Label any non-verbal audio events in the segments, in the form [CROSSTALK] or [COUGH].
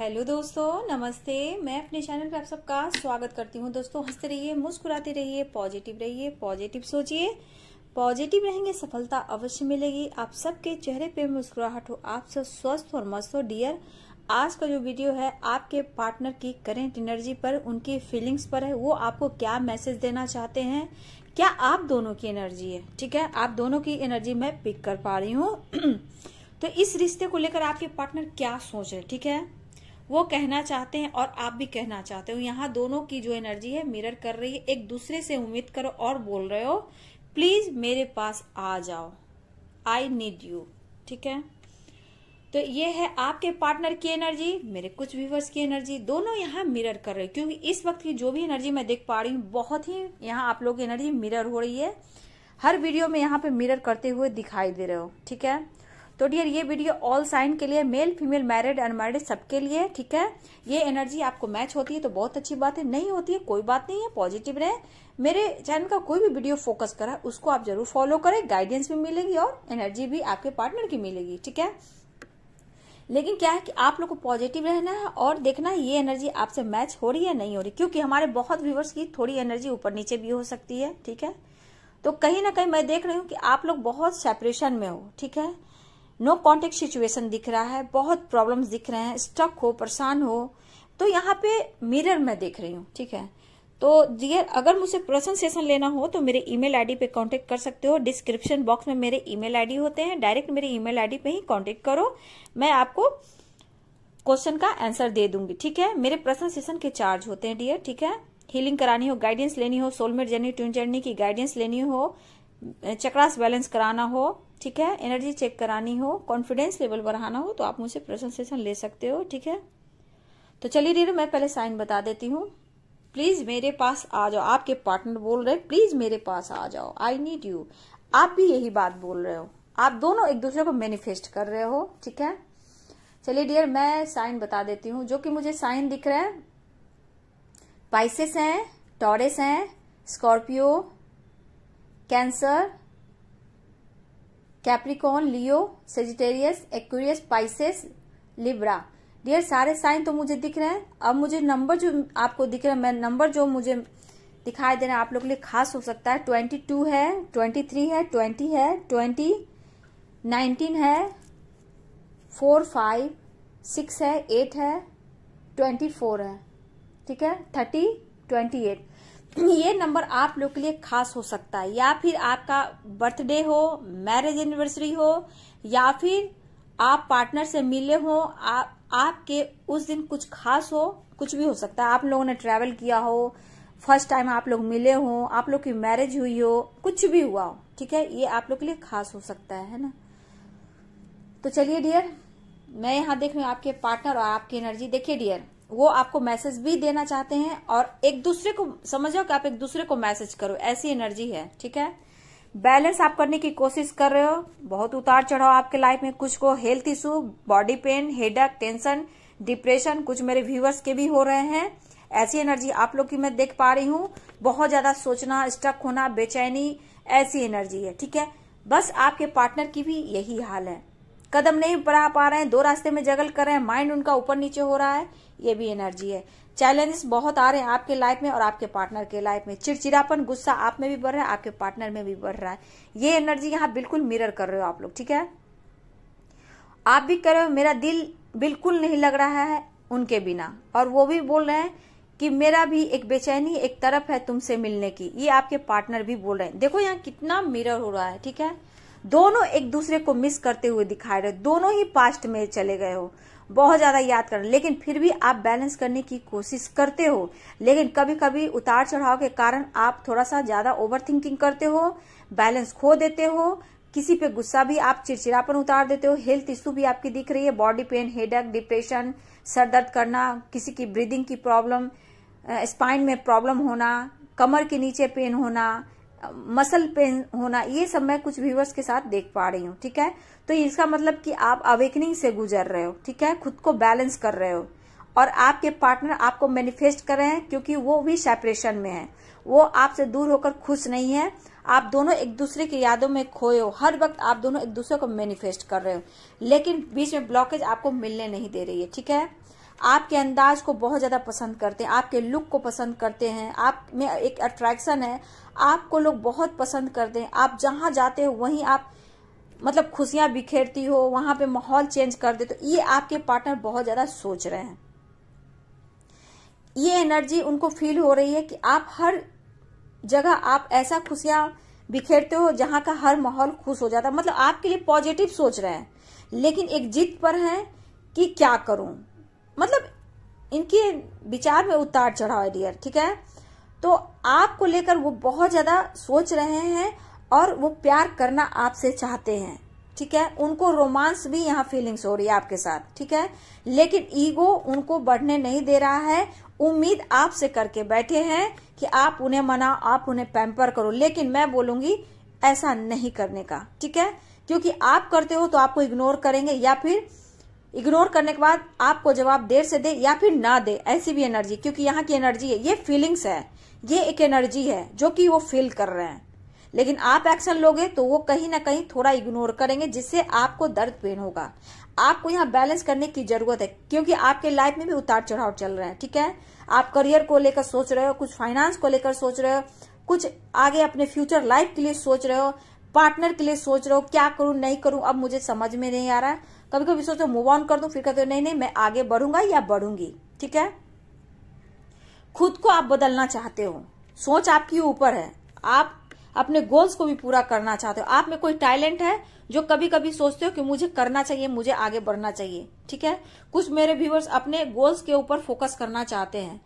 hello दोस्तों नमस्ते मैं अपने चैनल पे आप सबका स्वागत करती हूँ दोस्तों हंसते रहिए मुस्कुराते रहिए पॉजिटिव रहिए पॉजिटिव सोचिए पॉजिटिव रहेंगे सफलता अवश्य मिलेगी आप सबके चेहरे पे मुस्कुराहट हो आप सब स्वस्थ और मस्त हो डियर आज का जो वीडियो है आपके पार्टनर की करेंट एनर्जी पर उनकी फीलिंग्स पर है वो आपको क्या मैसेज देना चाहते हैं क्या आप दोनों की एनर्जी है ठीक है आप दोनों की एनर्जी मैं पिक कर पा रही हूँ [CLEARS THROAT] तो इस रिश्ते को लेकर आपके पार्टनर क्या सोच रहे ठीक है वो कहना चाहते हैं और आप भी कहना चाहते हो यहाँ दोनों की जो एनर्जी है मिरर कर रही है एक दूसरे से उम्मीद करो और बोल रहे हो प्लीज मेरे पास आ जाओ आई नीड यू ठीक है तो ये है आपके पार्टनर की एनर्जी मेरे कुछ व्यूवर्स की एनर्जी दोनों यहाँ मिरर कर रहे हैं क्योंकि इस वक्त की जो भी एनर्जी मैं देख पा रही हूँ बहुत ही यहाँ आप लोग की एनर्जी मिरर हो रही है हर वीडियो में यहाँ पे मिरर करते हुए दिखाई दे रहे हो ठीक है तो डियर ये वीडियो ऑल साइन के लिए मेल फीमेल मैरिड अनमैरिड सबके लिए ठीक है ये एनर्जी आपको मैच होती है तो बहुत अच्छी बात है नहीं होती है कोई बात नहीं है पॉजिटिव रहे मेरे चैनल का कोई भी वीडियो फोकस करा उसको आप जरूर फॉलो करें गाइडेंस भी मिलेगी और एनर्जी भी आपके पार्टनर की मिलेगी ठीक है लेकिन क्या है कि आप लोग को पॉजिटिव रहना है और देखना है ये एनर्जी आपसे मैच हो रही है नहीं हो रही क्योंकि हमारे बहुत व्यूवर्स की थोड़ी एनर्जी ऊपर नीचे भी हो सकती है ठीक है तो कहीं ना कहीं मैं देख रही हूँ कि आप लोग बहुत सेपरेशन में हो ठीक है नो कॉन्टेक्ट सिचुएशन दिख रहा है बहुत प्रॉब्लम दिख रहे हैं स्टक हो परेशान हो तो यहाँ पे मिरर मैं देख रही हूँ ठीक है तो डियर अगर मुझे प्रसन्न सेशन लेना हो तो मेरे ईमेल आईडी पे कांटेक्ट कर सकते हो डिस्क्रिप्शन बॉक्स में मेरे ईमेल आईडी होते हैं डायरेक्ट मेरे ईमेल आईडी पे ही कांटेक्ट करो मैं आपको क्वेश्चन का आंसर दे दूंगी ठीक है मेरे प्रसन्न सेशन के चार्ज होते हैं डियर ठीक है हीलिंग करानी हो गाइडेंस लेनी हो सोलमेट जर्नी ट्विन जर्नी की गाइडेंस लेनी हो चक्रास बैलेंस कराना हो ठीक है एनर्जी चेक करानी हो कॉन्फिडेंस लेवल बढ़ाना हो तो आप मुझसे प्रश्न ले सकते हो ठीक है तो चलिए रीर मैं पहले साइन बता देती हूँ प्लीज मेरे पास आ जाओ आपके पार्टनर बोल रहे प्लीज मेरे पास आ जाओ आई नीड यू आप भी यही बात बोल रहे हो आप दोनों एक दूसरे को मैनिफेस्ट कर रहे हो ठीक है चलिए डियर मैं साइन बता देती हूँ जो कि मुझे साइन दिख रहे हैं पाइसेस हैं टॉरेस हैं Scorpio Cancer Capricorn Leo Sagittarius Aquarius Pisces Libra dear सारे साइन तो मुझे दिख रहे हैं अब मुझे नंबर जो आपको दिख रहा है मैं नंबर जो मुझे दिखाई दे रहा है आप लोग के लिए खास हो सकता है ट्वेंटी टू है ट्वेंटी थ्री है ट्वेंटी है ट्वेंटी नाइनटीन है फोर फाइव सिक्स है एट है ट्वेंटी फोर है ठीक है थर्टी ट्वेंटी एट ये नंबर आप लोग के लिए खास हो सकता है या फिर आपका बर्थडे हो मैरिज एनिवर्सरी हो या फिर आप पार्टनर से मिले हो आप आपके उस दिन कुछ खास हो कुछ भी हो सकता है आप लोगों ने ट्रेवल किया हो फर्स्ट टाइम आप लोग मिले हो आप लोग की मैरिज हुई हो कुछ भी हुआ हो ठीक है ये आप लोग के लिए खास हो सकता है ना तो चलिए डियर मैं यहां देख रही हूँ आपके पार्टनर और आपकी एनर्जी देखिए डियर वो आपको मैसेज भी देना चाहते हैं और एक दूसरे को समझो कि आप एक दूसरे को मैसेज करो ऐसी एनर्जी है ठीक है बैलेंस आप करने की कोशिश कर रहे हो बहुत उतार चढ़ाव आपके लाइफ में कुछ को health issue body pain headache tension depression कुछ मेरे व्यूवर्स के भी हो रहे हैं ऐसी एनर्जी आप लोग की मैं देख पा रही हूँ बहुत ज्यादा सोचना स्टक होना बेचैनी ऐसी एनर्जी है ठीक है बस आपके पार्टनर की भी यही हाल है कदम नहीं बढ़ा पा रहे हैं दो रास्ते में जगल कर रहे हैं माइंड उनका ऊपर नीचे हो रहा है ये भी एनर्जी है चैलेंजेस बहुत आ रहे हैं आपके लाइफ में और आपके पार्टनर के लाइफ में चिड़चिड़ापन गुस्सा आप में भी बढ़ रहा है आपके पार्टनर में भी बढ़ रहा है ये एनर्जी यहाँ बिल्कुल मिरर कर रहे हो आप लोग ठीक है आप भी कह रहे हो मेरा दिल बिल्कुल नहीं लग रहा है उनके बिना और वो भी बोल रहे हैं कि मेरा भी एक बेचैनी एक तरफ है तुमसे मिलने की ये आपके पार्टनर भी बोल रहे हैं देखो यहाँ कितना मिरर हो रहा है ठीक है दोनों एक दूसरे को मिस करते हुए दिखाई रहे दोनों ही पास्ट में चले गए हो बहुत ज़्यादा याद कर लेकिन फिर भी आप बैलेंस करने की कोशिश करते हो लेकिन कभी कभी उतार चढ़ाव के कारण आप थोड़ा सा ज़्यादा ओवर थिंकिंग करते हो बैलेंस खो देते हो किसी पे गुस्सा भी आप चिड़चिड़ापन उतार देते हो हेल्थ इश्यू भी आपकी दिख रही है बॉडी पेन हेडक डिप्रेशन सर दर्द करना किसी की ब्रीदिंग की प्रॉब्लम स्पाइन में प्रॉब्लम होना कमर के नीचे पेन होना मसल पेन होना ये सब मैं कुछ व्यूवर्स के साथ देख पा रही हूँ ठीक है तो इसका मतलब कि आप अवेकनिंग से गुजर रहे हो ठीक है खुद को बैलेंस कर रहे हो और आपके पार्टनर आपको मैनिफेस्ट कर रहे हैं क्योंकि वो भी सेपरेशन में है वो आपसे दूर होकर खुश नहीं है आप दोनों एक दूसरे की यादों में खोए हो हर वक्त आप दोनों एक दूसरे को मैनिफेस्ट कर रहे हो लेकिन बीच में ब्लॉकेज आपको मिलने नहीं दे रही है ठीक है आपके अंदाज को बहुत ज़्यादा पसंद करते हैं आपके लुक को पसंद करते हैं आप में एक अट्रैक्शन है आपको लोग बहुत पसंद करते हैं आप जहां जाते हो वहीं आप मतलब खुशियां बिखेरती हो वहां पे माहौल चेंज कर दे तो ये आपके पार्टनर बहुत ज़्यादा सोच रहे हैं ये एनर्जी उनको फील हो रही है कि आप हर जगह आप ऐसा खुशियां बिखेरते हो जहां का हर माहौल खुश हो जाता है मतलब आपके लिए पॉजिटिव सोच रहे हैं लेकिन एक जिद पर है कि क्या करूं मतलब इनके विचार में उतार चढ़ाव है डियर ठीक है तो आपको लेकर वो बहुत ज्यादा सोच रहे हैं और वो प्यार करना आपसे चाहते हैं ठीक है उनको रोमांस भी यहाँ फीलिंग्स हो रही है आपके साथ ठीक है लेकिन ईगो उनको बढ़ने नहीं दे रहा है उम्मीद आपसे करके बैठे हैं कि आप उन्हें मनाओ आप उन्हें पैम्पर करो लेकिन मैं बोलूंगी ऐसा नहीं करने का ठीक है क्योंकि आप करते हो तो आपको इग्नोर करेंगे या फिर इग्नोर करने के बाद आपको जवाब देर से दे या फिर ना दे ऐसी भी एनर्जी क्योंकि यहाँ की एनर्जी है ये फीलिंग्स है ये एक एनर्जी है जो कि वो फील कर रहे हैं लेकिन आप एक्शन लोगे तो वो कहीं ना कहीं थोड़ा इग्नोर करेंगे जिससे आपको दर्द पेन होगा आपको यहाँ बैलेंस करने की जरूरत है क्योंकि आपके लाइफ में भी उतार चढ़ाव चल रहे हैं ठीक है आप करियर को लेकर सोच रहे हो कुछ फाइनेंस को लेकर सोच रहे हो कुछ आगे अपने फ्यूचर लाइफ के लिए सोच रहे हो पार्टनर के लिए सोच रहे हो क्या करूं नहीं करूं अब मुझे समझ में नहीं आ रहा है कभी कभी सोचो मूव ऑन कर दो फिर कहते हो नहीं नहीं मैं आगे बढ़ूंगा या बढ़ूंगी ठीक है खुद को आप बदलना चाहते हो सोच आपकी ऊपर है आप अपने गोल्स को भी पूरा करना चाहते हो आप में कोई टैलेंट है जो कभी कभी सोचते हो कि मुझे करना चाहिए मुझे आगे बढ़ना चाहिए ठीक है कुछ मेरे व्यूअर्स अपने गोल्स के ऊपर फोकस करना चाहते हैं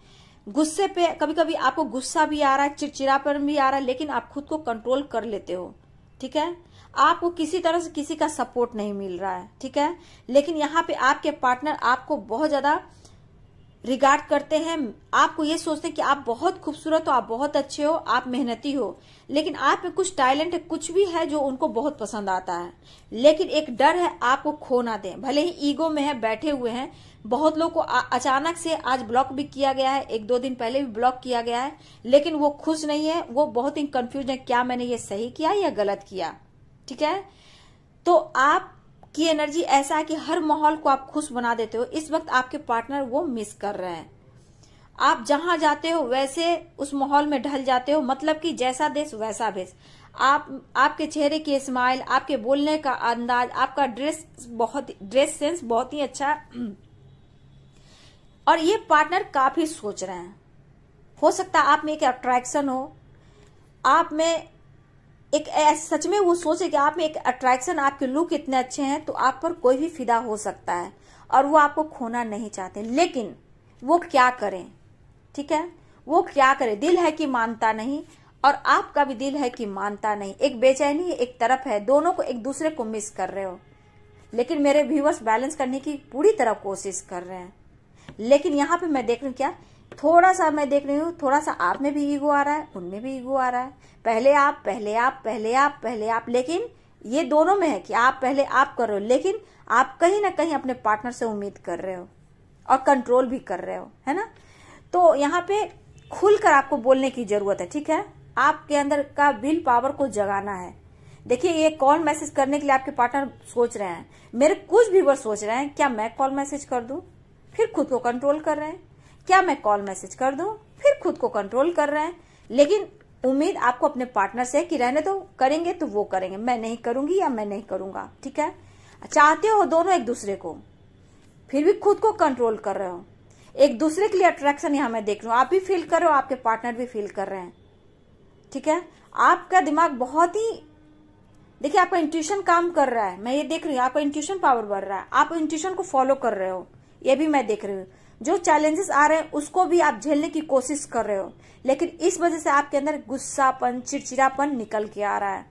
गुस्से पे कभी कभी आपको गुस्सा भी आ रहा है चिड़चिड़ापन भी आ रहा है लेकिन आप खुद को कंट्रोल कर लेते हो ठीक है आपको किसी तरह से किसी का सपोर्ट नहीं मिल रहा है ठीक है लेकिन यहाँ पे आपके पार्टनर आपको बहुत ज्यादा रिगार्ड करते हैं आपको ये सोचते हैं कि आप बहुत खूबसूरत हो आप बहुत अच्छे हो आप मेहनती हो लेकिन आप में कुछ टैलेंट है कुछ भी है जो उनको बहुत पसंद आता है लेकिन एक डर है आपको खो ना दें भले ही ईगो में है बैठे हुए हैं बहुत लोग को अचानक से आज ब्लॉक भी किया गया है एक दो दिन पहले भी ब्लॉक किया गया है लेकिन वो खुश नहीं है वो बहुत ही कंफ्यूज है क्या मैंने ये सही किया या गलत किया ठीक है तो आप की एनर्जी ऐसा है कि हर माहौल को आप खुश बना देते हो इस वक्त आपके पार्टनर वो मिस कर रहे हैं आप जहां जाते हो वैसे उस माहौल में ढल जाते हो मतलब कि जैसा देश वैसा भेस आप आपके चेहरे की स्माइल आपके बोलने का अंदाज आपका ड्रेस बहुत ड्रेस सेंस बहुत ही अच्छा [CLEARS THROAT] और ये पार्टनर काफी सोच रहे हैं हो सकता है आप में एक अट्रैक्शन हो आप में एक सच में वो सोचे कि आप में एक अट्रैक्शन आपके लुक इतने अच्छे हैं तो आप पर कोई भी फिदा हो सकता है और वो आपको खोना नहीं चाहते लेकिन वो क्या करें ठीक है वो क्या करें दिल है कि मानता नहीं और आपका भी दिल है कि मानता नहीं एक बेचैनी एक तरफ है दोनों को एक दूसरे को मिस कर रहे हो लेकिन मेरे व्यूवर्स बैलेंस करने की पूरी तरह कोशिश कर रहे हैं लेकिन यहाँ पे मैं देख रही हूँ क्या थोड़ा सा मैं देख रही हूँ थोड़ा सा आप में भी ईगो आ रहा है उनमें भी ईगो आ रहा है पहले आप पहले आप पहले आप पहले आप लेकिन ये दोनों में है कि आप पहले आप कर रहे हो लेकिन आप कहीं ना कहीं अपने पार्टनर से उम्मीद कर रहे हो और कंट्रोल भी कर रहे हो है ना तो यहाँ पे खुलकर आपको बोलने की जरूरत है ठीक है आपके अंदर का विल पावर को जगाना है देखिए ये कॉल मैसेज करने के लिए आपके पार्टनर सोच रहे हैं मेरे कुछ भी व्यूवर सोच रहे हैं क्या मैं कॉल मैसेज कर दू फिर खुद को कंट्रोल कर रहे हैं क्या मैं कॉल मैसेज कर दूं फिर खुद को कंट्रोल कर रहे हैं लेकिन उम्मीद आपको अपने पार्टनर से है कि रहने तो करेंगे तो वो करेंगे मैं नहीं करूंगी या मैं नहीं करूंगा ठीक है चाहते हो दोनों एक दूसरे को फिर भी खुद को कंट्रोल कर रहे हो एक दूसरे के लिए अट्रैक्शन यहां मैं देख रहा हूँ आप भी फील कर रहे हो आपके पार्टनर भी फील कर रहे हैं ठीक है आपका दिमाग बहुत ही देखिए आपका इंट्यूशन काम कर रहा है मैं ये देख रही हूँ आपका इंट्यूशन पावर बढ़ रहा है आप इंट्यूशन को फॉलो कर रहे हो ये भी मैं देख रही हूँ जो चैलेंजेस आ रहे हैं उसको भी आप झेलने की कोशिश कर रहे हो लेकिन इस वजह से आपके अंदर गुस्सापन चिड़चिड़ापन निकल के आ रहा है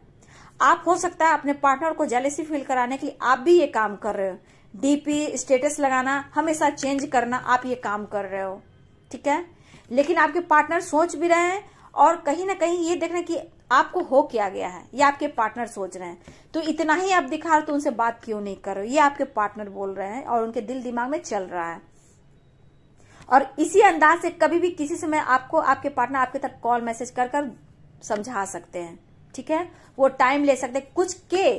आप हो सकता है अपने पार्टनर को जेलेसी फील कराने के लिए आप भी ये काम कर रहे हो डीपी स्टेटस लगाना हमेशा चेंज करना आप ये काम कर रहे हो ठीक है लेकिन आपके पार्टनर सोच भी रहे हैं और कहीं ना कहीं ये देख हैं कि आपको हो क्या गया है ये आपके पार्टनर सोच रहे हैं तो इतना ही आप दिखा रहे तो उनसे बात क्यों नहीं कर रहे हो ये आपके पार्टनर बोल रहे हैं और उनके दिल दिमाग में चल रहा है और इसी अंदाज से कभी भी किसी समय आपको आपके पार्टनर आपके तक कॉल मैसेज कर कर समझा सकते हैं ठीक है वो टाइम ले सकते हैं कुछ के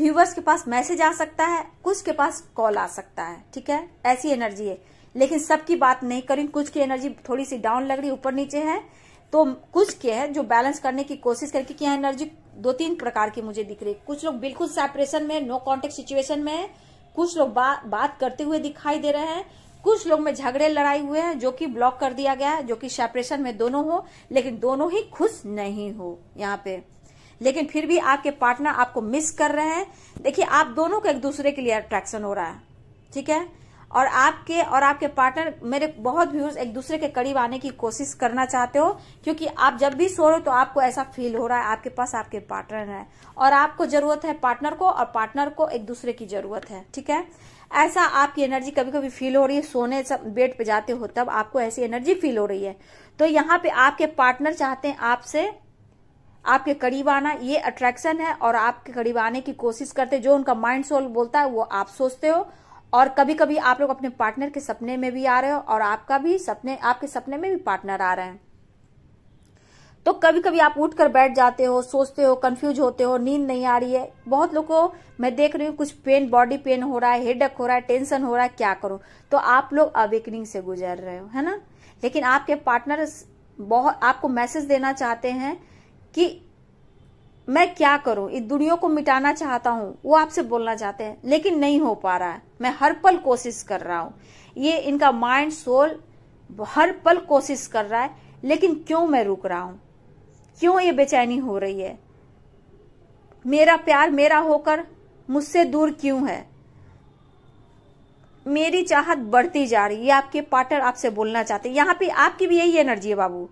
व्यूवर्स के पास मैसेज आ सकता है कुछ के पास कॉल आ सकता है ठीक है ऐसी एनर्जी है लेकिन सबकी बात नहीं करें कुछ की एनर्जी थोड़ी सी डाउन लग रही ऊपर नीचे है तो कुछ के है जो बैलेंस करने की कोशिश करके क्या एनर्जी दो तीन प्रकार की मुझे दिख रही है कुछ लोग बिल्कुल सेपरेशन में नो कॉन्टेक्ट सिचुएशन में है कुछ लोग बा, बात करते हुए दिखाई दे रहे हैं कुछ लोग में झगड़े लड़ाई हुए हैं जो कि ब्लॉक कर दिया गया है जो कि सेपरेशन में दोनों हो लेकिन दोनों ही खुश नहीं हो यहाँ पे लेकिन फिर भी आपके पार्टनर आपको मिस कर रहे हैं देखिए आप दोनों को एक दूसरे के लिए अट्रैक्शन हो रहा है ठीक है और आपके और आपके पार्टनर मेरे बहुत व्यूज एक दूसरे के करीब आने की कोशिश करना चाहते हो क्योंकि आप जब भी सो रहे हो तो आपको ऐसा फील हो रहा है आपके पास आपके पार्टनर है और आपको जरूरत है पार्टनर को और पार्टनर को एक दूसरे की जरूरत है ठीक है ऐसा आपकी एनर्जी कभी कभी फील हो रही है सोने सब बेड पे जाते हो तब आपको ऐसी एनर्जी फील हो रही है तो यहाँ पे आपके पार्टनर चाहते हैं आपसे आपके करीब आना ये अट्रैक्शन है और आपके करीब आने की कोशिश करते जो उनका माइंड सोल बोलता है वो आप सोचते हो और कभी कभी आप लोग अपने पार्टनर के सपने में भी आ रहे हो और आपका भी सपने आपके सपने में भी पार्टनर आ रहे हैं तो कभी कभी आप उठकर बैठ जाते हो सोचते हो कंफ्यूज होते हो नींद नहीं आ रही है बहुत लोगों को मैं देख रही हूँ कुछ पेन बॉडी पेन हो रहा है हेडक हो रहा है टेंशन हो रहा है क्या करो तो आप लोग अवेकनिंग से गुजर रहे हो है ना लेकिन आपके पार्टनर बहुत आपको मैसेज देना चाहते हैं कि मैं क्या करूं इस दुनिया को मिटाना चाहता हूं वो आपसे बोलना चाहते हैं लेकिन नहीं हो पा रहा है मैं हर पल कोशिश कर रहा हूं ये इनका माइंड सोल हर पल कोशिश कर रहा है लेकिन क्यों मैं रुक रहा हूं क्यों ये बेचैनी हो रही है मेरा प्यार मेरा होकर मुझसे दूर क्यों है मेरी चाहत बढ़ती जा रही है आपके पार्टनर आपसे बोलना चाहते हैं यहाँ पे आपकी भी यही एनर्जी है बाबू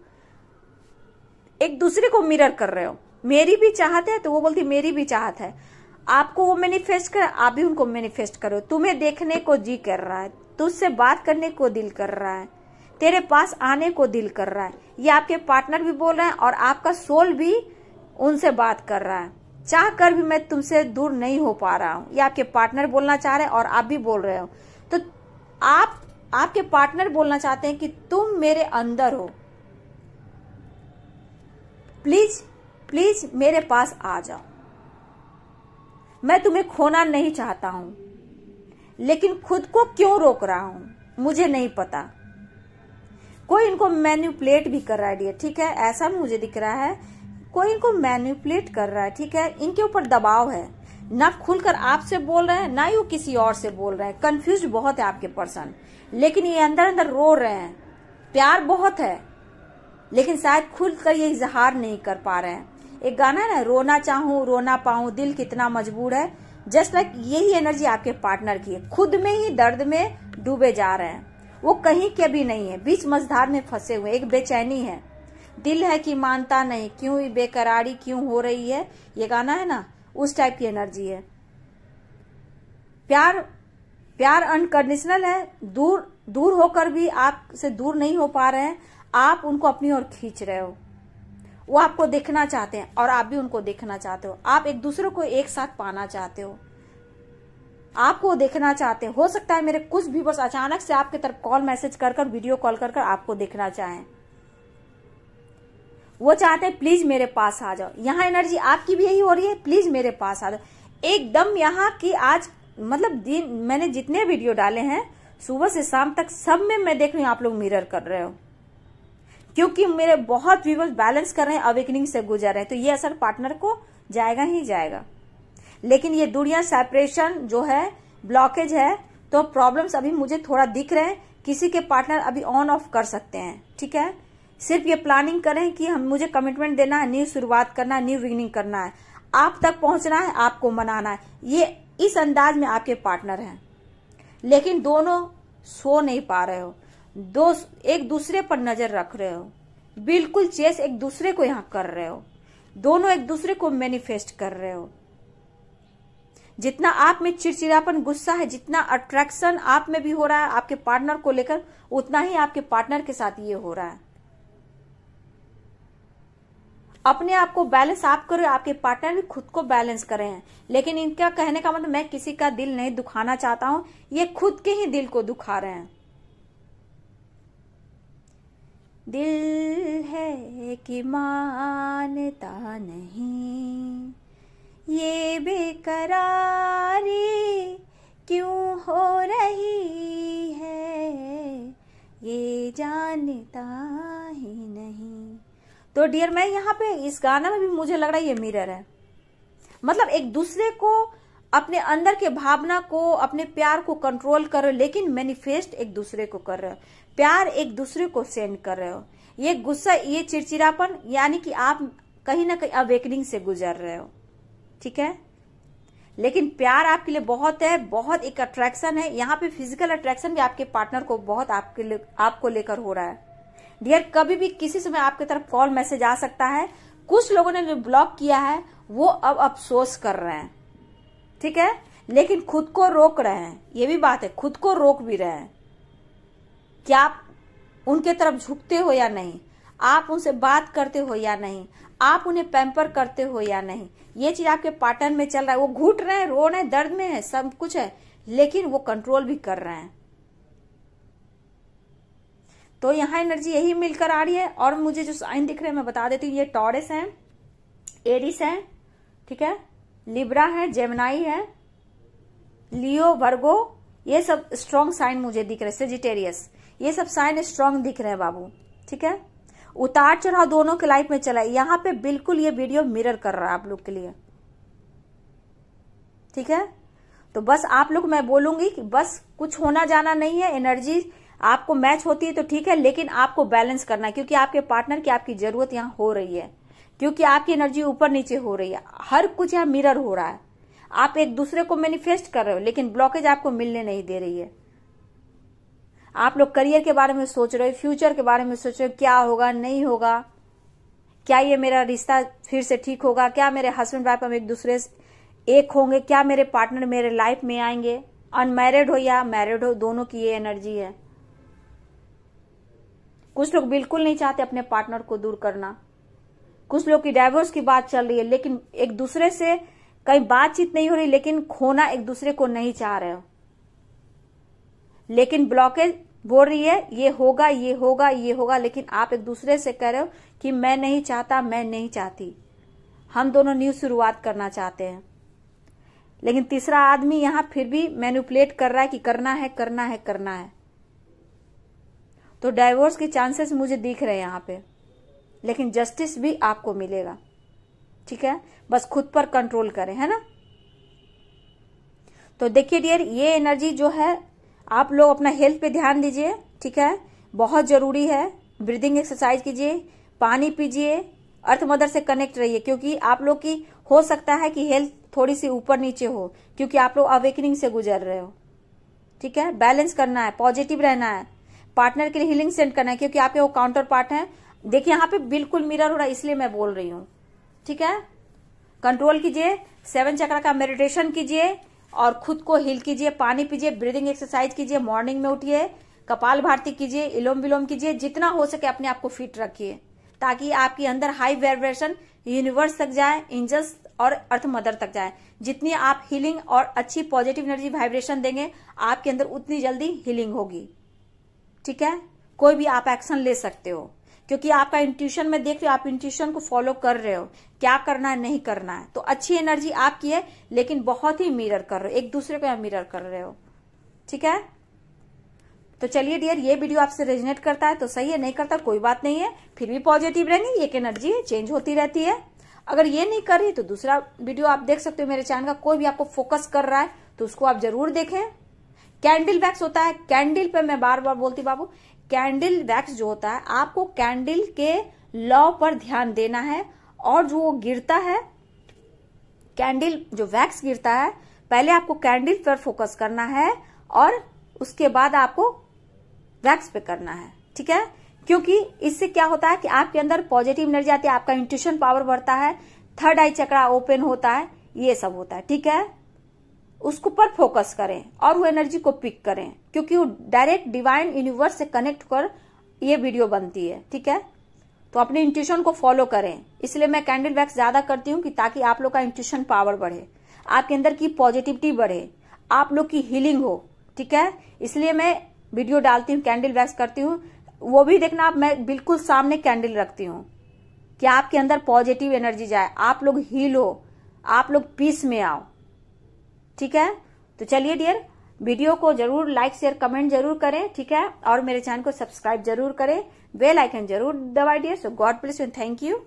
एक दूसरे को मिरर कर रहे हो मेरी भी चाहत है तो वो बोलती मेरी भी चाहत है आपको वो मैनिफेस्ट कर आप भी उनको मैनिफेस्ट करो तुम्हें देखने को जी कर रहा है तुझसे बात करने को दिल कर रहा है तेरे पास आने को दिल कर रहा है ये आपके पार्टनर भी बोल रहे हैं और आपका सोल भी उनसे बात कर रहा है चाह कर भी मैं तुमसे दूर नहीं हो पा रहा हूँ ये आपके पार्टनर बोलना चाह रहे हैं और आप भी बोल रहे हो तो आप आपके पार्टनर बोलना चाहते हैं कि तुम मेरे अंदर हो प्लीज प्लीज मेरे पास आ जाओ मैं तुम्हें खोना नहीं चाहता हूं लेकिन खुद को क्यों रोक रहा हूं मुझे नहीं पता कोई इनको मैन्यूपलेट भी कर रहा है डियर ठीक है ऐसा मुझे दिख रहा है कोई इनको मैन्यूपुलेट कर रहा है ठीक है इनके ऊपर दबाव है ना खुलकर आपसे बोल रहे हैं ना ही वो किसी और से बोल रहे हैं कंफ्यूज बहुत है आपके पर्सन लेकिन ये अंदर अंदर रो रहे हैं प्यार बहुत है लेकिन शायद खुलकर ये इजहार नहीं कर पा रहे हैं एक गाना है ना रोना चाहूं रोना पाऊ दिल कितना मजबूर है जस्ट लाइक like यही एनर्जी आपके पार्टनर की है खुद में ही दर्द में डूबे जा रहे हैं वो कहीं के भी नहीं है बीच मझधार में फंसे हुए एक बेचैनी है दिल है कि मानता नहीं क्यों बेकरारी क्यों हो रही है ये गाना है ना उस टाइप की एनर्जी है प्यार प्यार अनकंडीशनल है दूर दूर होकर भी आपसे दूर नहीं हो पा रहे हैं आप उनको अपनी ओर खींच रहे हो वो आपको देखना चाहते हैं और आप भी उनको देखना चाहते हो आप एक दूसरे को एक साथ पाना चाहते हो आपको देखना चाहते हो सकता है मेरे कुछ बस अचानक से आपके तरफ कॉल मैसेज कर कर वीडियो कॉल कर कर आपको देखना चाहें वो चाहते हैं प्लीज मेरे पास आ जाओ यहाँ एनर्जी आपकी भी यही हो रही है प्लीज मेरे पास आ जाओ एकदम यहाँ की आज मतलब दिन मैंने जितने वीडियो डाले हैं सुबह से शाम तक सब में मैं देख रही हूँ आप लोग मिरर कर रहे हो क्योंकि मेरे बहुत व्यूवर्स बैलेंस कर रहे हैं अवेकनिंग से गुजर रहे हैं तो ये असर पार्टनर को जाएगा ही जाएगा लेकिन ये दुनिया सेपरेशन जो है ब्लॉकेज है तो प्रॉब्लम्स अभी मुझे थोड़ा दिख रहे हैं किसी के पार्टनर अभी ऑन ऑफ कर सकते हैं ठीक है सिर्फ ये प्लानिंग करें कि हम मुझे कमिटमेंट देना है न्यू शुरुआत करना है न्यू विगनिंग करना है आप तक पहुंचना है आपको मनाना है ये इस अंदाज में आपके पार्टनर हैं लेकिन दोनों सो नहीं पा रहे हो दो एक दूसरे पर नजर रख रहे हो बिल्कुल चेस एक दूसरे को यहाँ कर रहे हो दोनों एक दूसरे को मैनिफेस्ट कर रहे हो जितना आप में चिड़चिड़ापन गुस्सा है जितना अट्रैक्शन आप में भी हो रहा है आपके पार्टनर को लेकर उतना ही आपके पार्टनर के साथ ये हो रहा है अपने आप को बैलेंस आप करो आपके पार्टनर भी खुद को बैलेंस कर रहे हैं लेकिन इनका कहने का मतलब मैं किसी का दिल नहीं दुखाना चाहता हूं ये खुद के ही दिल को दुखा रहे हैं दिल है कि मानता नहीं ये बेकरारी क्यों हो रही है ये जानता ही नहीं तो डियर मैं यहाँ पे इस गाना में भी मुझे लग रहा है ये मिरर है मतलब एक दूसरे को अपने अंदर के भावना को अपने प्यार को कंट्रोल कर रहे हो लेकिन मैनिफेस्ट एक दूसरे को कर रहे हो प्यार एक दूसरे को सेंड कर रहे हो ये गुस्सा ये चिड़चिड़ापन यानी कि आप कहीं ना कहीं अवेकनिंग से गुजर रहे हो ठीक है लेकिन प्यार आपके लिए बहुत है बहुत एक अट्रैक्शन है यहाँ पे फिजिकल अट्रैक्शन भी आपके पार्टनर को बहुत आपके लिए आपको लेकर हो रहा है डियर कभी भी किसी समय आपके तरफ कॉल मैसेज आ सकता है कुछ लोगों ने जो ब्लॉक किया है वो अब अफसोस कर रहे हैं ठीक है लेकिन खुद को रोक रहे हैं ये भी बात है खुद को रोक भी रहे हैं क्या आप उनके तरफ झुकते हो या नहीं आप उनसे बात करते हो या नहीं आप उन्हें पैम्पर करते हो या नहीं ये चीज आपके पाटन में चल रहा है वो घूट रहे हैं रो रहे हैं दर्द में है सब कुछ है लेकिन वो कंट्रोल भी कर रहे हैं तो यहां एनर्जी यही मिलकर आ रही है और मुझे जो साइन दिख रहे हैं मैं बता देती हूँ ये टॉरेस है एरिस है ठीक है लिब्रा है जेमनाई है लियो वर्गो ये सब स्ट्रांग साइन मुझे दिख रहे सेजिटेरियस ये सब साइन स्ट्रांग दिख रहे हैं बाबू ठीक है उतार चढ़ाव दोनों के लाइफ में चला है यहाँ पे बिल्कुल ये वीडियो मिरर कर रहा है आप लोग के लिए ठीक है तो बस आप लोग मैं बोलूंगी कि बस कुछ होना जाना नहीं है एनर्जी आपको मैच होती है तो ठीक है लेकिन आपको बैलेंस करना है क्योंकि आपके पार्टनर की आपकी जरूरत यहां हो रही है क्योंकि आपकी एनर्जी ऊपर नीचे हो रही है हर कुछ यहाँ मिरर हो रहा है आप एक दूसरे को मैनिफेस्ट कर रहे हो लेकिन ब्लॉकेज आपको मिलने नहीं दे रही है आप लोग करियर के बारे में सोच रहे हो फ्यूचर के बारे में सोच रहे हो क्या होगा नहीं होगा क्या ये मेरा रिश्ता फिर से ठीक होगा क्या मेरे हस्बैंड वाइफ हम एक दूसरे से एक होंगे क्या मेरे पार्टनर मेरे लाइफ में आएंगे अनमैरिड हो या मैरिड हो दोनों की ये एनर्जी है कुछ लोग बिल्कुल नहीं चाहते अपने पार्टनर को दूर करना कुछ लोग की डाइवोर्स की बात चल रही है लेकिन एक दूसरे से कहीं बातचीत नहीं हो रही लेकिन खोना एक दूसरे को नहीं चाह रहे हो लेकिन ब्लॉकेज बोल रही है ये होगा ये होगा ये होगा लेकिन आप एक दूसरे से कह रहे हो कि मैं नहीं चाहता मैं नहीं चाहती हम दोनों न्यू शुरुआत करना चाहते हैं लेकिन तीसरा आदमी यहां फिर भी मैनिपुलेट कर रहा है कि करना है करना है करना है तो डाइवोर्स के चांसेस मुझे दिख रहे हैं यहां पे लेकिन जस्टिस भी आपको मिलेगा ठीक है बस खुद पर कंट्रोल करें है ना तो देखिए डियर ये एनर्जी जो है आप लोग अपना हेल्थ पे ध्यान दीजिए ठीक है बहुत ज़रूरी है ब्रीदिंग एक्सरसाइज कीजिए पानी पीजिए अर्थ मदर से कनेक्ट रहिए क्योंकि आप लोग की हो सकता है कि हेल्थ थोड़ी सी ऊपर नीचे हो क्योंकि आप लोग अवेकनिंग से गुजर रहे हो ठीक है बैलेंस करना है पॉजिटिव रहना है पार्टनर के लिए हीलिंग सेंड करना है क्योंकि आपके वो काउंटर पार्ट है देखिए यहां पे बिल्कुल मिरर हो रहा है इसलिए मैं बोल रही हूं ठीक है कंट्रोल कीजिए सेवन चक्र का मेडिटेशन कीजिए और खुद को हिल कीजिए पानी पीजिए ब्रीदिंग एक्सरसाइज कीजिए मॉर्निंग में उठिए कपाल भारती कीजिए इलोम विलोम कीजिए जितना हो सके अपने आप को फिट रखिए ताकि आपके अंदर हाई वाइब्रेशन यूनिवर्स तक जाए एंजल्स और अर्थ मदर तक जाए जितनी आप हीलिंग और अच्छी पॉजिटिव एनर्जी वाइब्रेशन देंगे आपके अंदर उतनी जल्दी हीलिंग होगी ठीक है कोई भी आप एक्शन ले सकते हो क्योंकि आपका इंट्यूशन में देख रहे हो आप इंट्यूशन को फॉलो कर रहे हो क्या करना है नहीं करना है तो अच्छी एनर्जी आपकी है लेकिन बहुत ही मिरर कर रहे हो एक दूसरे को मिरर कर रहे हो ठीक है तो चलिए डियर ये वीडियो आपसे रेजनेट करता है तो सही है नहीं करता कोई बात नहीं है फिर भी पॉजिटिव रहेंगे एक एनर्जी चेंज होती रहती है अगर ये नहीं कर रही तो दूसरा वीडियो आप देख सकते हो मेरे चैनल का कोई भी आपको फोकस कर रहा है तो उसको आप जरूर देखें कैंडल वैक्स होता है कैंडल पे मैं बार बार बोलती बाबू कैंडल वैक्स जो होता है आपको कैंडल के लॉ पर ध्यान देना है और जो वो गिरता है कैंडल जो वैक्स गिरता है पहले आपको कैंडल पर फोकस करना है और उसके बाद आपको वैक्स पे करना है ठीक है क्योंकि इससे क्या होता है कि आपके अंदर पॉजिटिव एनर्जी आती है आपका इंट्यूशन पावर बढ़ता है थर्ड आई चक्रा ओपन होता है ये सब होता है ठीक है उसको पर फोकस करें और वो एनर्जी को पिक करें क्योंकि वो डायरेक्ट डिवाइन यूनिवर्स से कनेक्ट कर ये वीडियो बनती है ठीक है तो अपने इंट्यूशन को फॉलो करें इसलिए मैं कैंडल वैक्स ज्यादा करती हूँ कि ताकि आप लोग का इंट्यूशन पावर बढ़े आपके अंदर की पॉजिटिविटी बढ़े आप लोग की हीलिंग हो ठीक है इसलिए मैं वीडियो डालती हूँ कैंडल वैक्स करती हूँ वो भी देखना आप मैं बिल्कुल सामने कैंडल रखती हूँ कि आपके अंदर पॉजिटिव एनर्जी जाए आप लोग हील हो आप लोग पीस में आओ ठीक है तो चलिए डियर वीडियो को जरूर लाइक शेयर कमेंट जरूर करें ठीक है और मेरे चैनल को सब्सक्राइब जरूर करें बेल आइकन जरूर दबाए dear so god bless you thank you